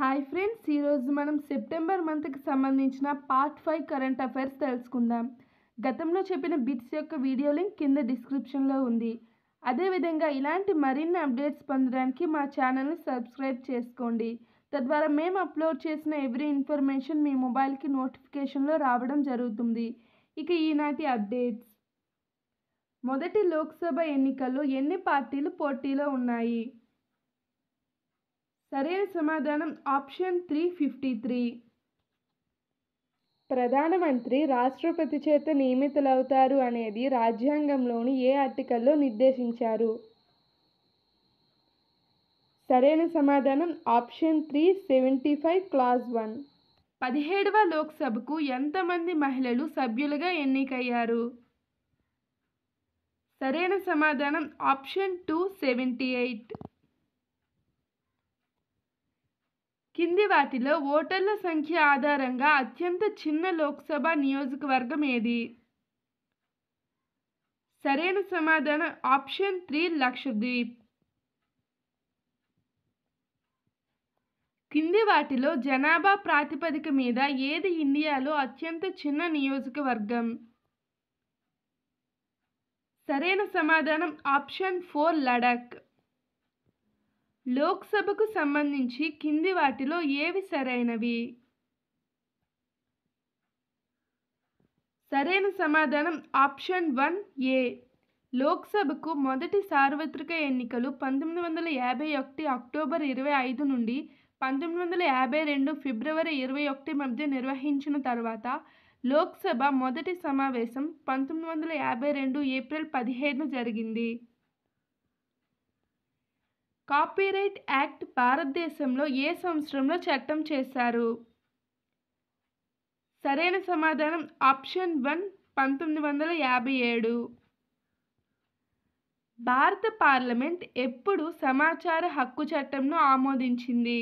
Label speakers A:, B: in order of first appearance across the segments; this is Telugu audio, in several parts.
A: హాయ్ ఫ్రెండ్స్ ఈరోజు మనం సెప్టెంబర్ మంత్కి సంబంధించిన పార్ట్ ఫైవ్ కరెంట్ అఫైర్స్ తెలుసుకుందాం గతంలో చెప్పిన బిట్స్ యొక్క వీడియో లింక్ కింద డిస్క్రిప్షన్లో ఉంది అదేవిధంగా ఇలాంటి మరిన్ని అప్డేట్స్ పొందడానికి మా ఛానల్ని సబ్స్క్రైబ్ చేసుకోండి తద్వారా మేము అప్లోడ్ చేసిన ఎవ్రీ ఇన్ఫర్మేషన్ మీ మొబైల్కి నోటిఫికేషన్లో రావడం జరుగుతుంది ఇక ఈనాటి అప్డేట్స్ మొదటి లోక్సభ ఎన్నికల్లో ఎన్ని పార్టీలు పోటీలో ఉన్నాయి సరైన సమాధానం ఆప్షన్ త్రీ ఫిఫ్టీ త్రీ ప్రధానమంత్రి రాష్ట్రపతి చేత నియమితులవుతారు అనేది రాజ్యాంగంలోని ఏ ఆర్టికల్లో నిర్దేశించారు సరైన సమాధానం option three seventy five clause one పదిహేడవ లోక్సభకు ఎంతమంది మహిళలు సభ్యులుగా ఎన్నికయ్యారు సరైన సమాధానం ఆప్షన్ టూ సెవెంటీ ఎయిట్ కింది వాటిలో ఓటర్ల సంఖ్య ఆధారంగా అత్యంత చిన్న లోక్సభ నియోజకవర్గం ఏది సరైన సమాధానం ఆప్షన్ త్రీ లక్షద్వీప్ కింది వాటిలో జనాభా ప్రాతిపదిక మీద ఏది ఇండియాలో అత్యంత చిన్న నియోజకవర్గం సరైన సమాధానం ఆప్షన్ ఫోర్ లడఖ్ లోక్సభకు సంబంధించి కింది వాటిలో ఏవి సరైనవి సరైన సమాధానం ఆప్షన్ వన్ ఏ లోక్సభకు మొదటి సార్వత్రిక ఎన్నికలు పంతొమ్మిది వందల యాభై ఒకటి అక్టోబర్ ఇరవై ఐదు నుండి పంతొమ్మిది వందల యాభై రెండు ఫిబ్రవరి ఇరవై ఒకటి మధ్య నిర్వహించిన తర్వాత లోక్సభ మొదటి సమావేశం పంతొమ్మిది వందల యాభై రెండు ఏప్రిల్ పదిహేను జరిగింది కాపీరైట్ యాక్ట్ భారతదేశంలో ఏ సంవత్సరంలో చట్టం చేశారు సరైన సమాధానం ఆప్షన్ వన్ పంతొమ్మిది వందల యాభై ఏడు భారత పార్లమెంట్ ఎప్పుడు సమాచార హక్కు చట్టంను ఆమోదించింది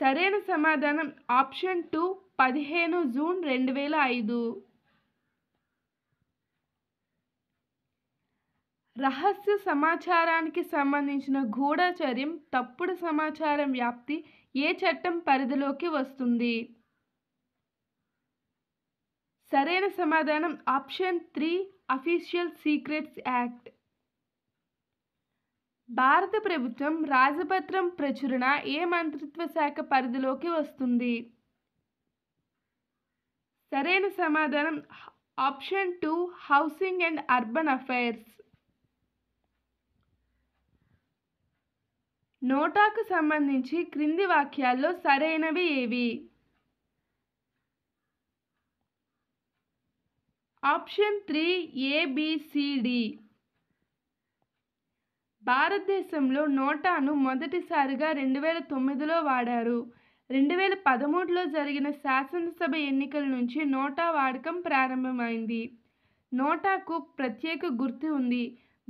A: సరైన సమాధానం ఆప్షన్ టూ పదిహేను జూన్ రెండు వేల ఐదు రహస్య సమాచారానికి సంబంధించిన గూఢచర్యం తప్పుడు సమాచారం వ్యాప్తి ఏ చట్టం పరిధిలోకి వస్తుంది సరైన సమాధానం option three official secrets act భారత ప్రభుత్వం రాజపత్రం ప్రచురణ ఏ మంత్రిత్వ శాఖ పరిధిలోకి వస్తుంది సరైన సమాధానం option two housing and urban affairs నోటాకు సంబంధించి క్రింది వాక్యాల్లో సరైనవి ఏవి ఆప్షన్ త్రీ ఏబిసిడి భారతదేశంలో నోటాను మొదటిసారిగా రెండు వేల తొమ్మిదిలో వాడారు రెండు వేల పదమూడులో జరిగిన శాసనసభ ఎన్నికల నుంచి నోటా వాడకం ప్రారంభమైంది నోటాకు ప్రత్యేక గుర్తు ఉంది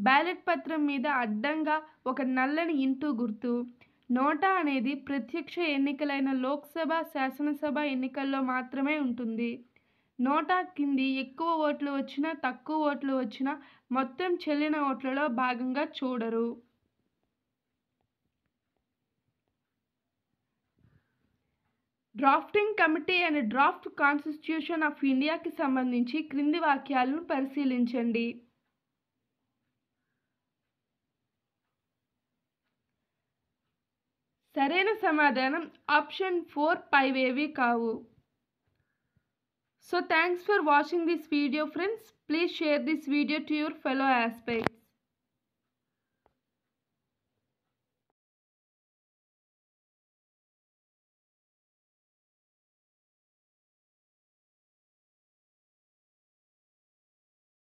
A: బ్యాలెట్ పత్రం మీద అడ్డంగా ఒక నల్లని ఇంటూ గుర్తు నోటా అనేది ప్రత్యక్ష ఎన్నికలైన లోక్సభ శాసనసభ ఎన్నికల్లో మాత్రమే ఉంటుంది నోటా కింది ఎక్కువ ఓట్లు వచ్చినా తక్కువ ఓట్లు వచ్చినా మొత్తం చెల్లిన ఓట్లలో భాగంగా చూడరు drafting committee and draft constitution of ఇండియాకి సంబంధించి క్రింది వాక్యాలను పరిశీలించండి సరైన సమాధానం ఆప్షన్ ఫోర్ పైవేవి కావు so thanks for watching this video friends please share this video to your fellow aspect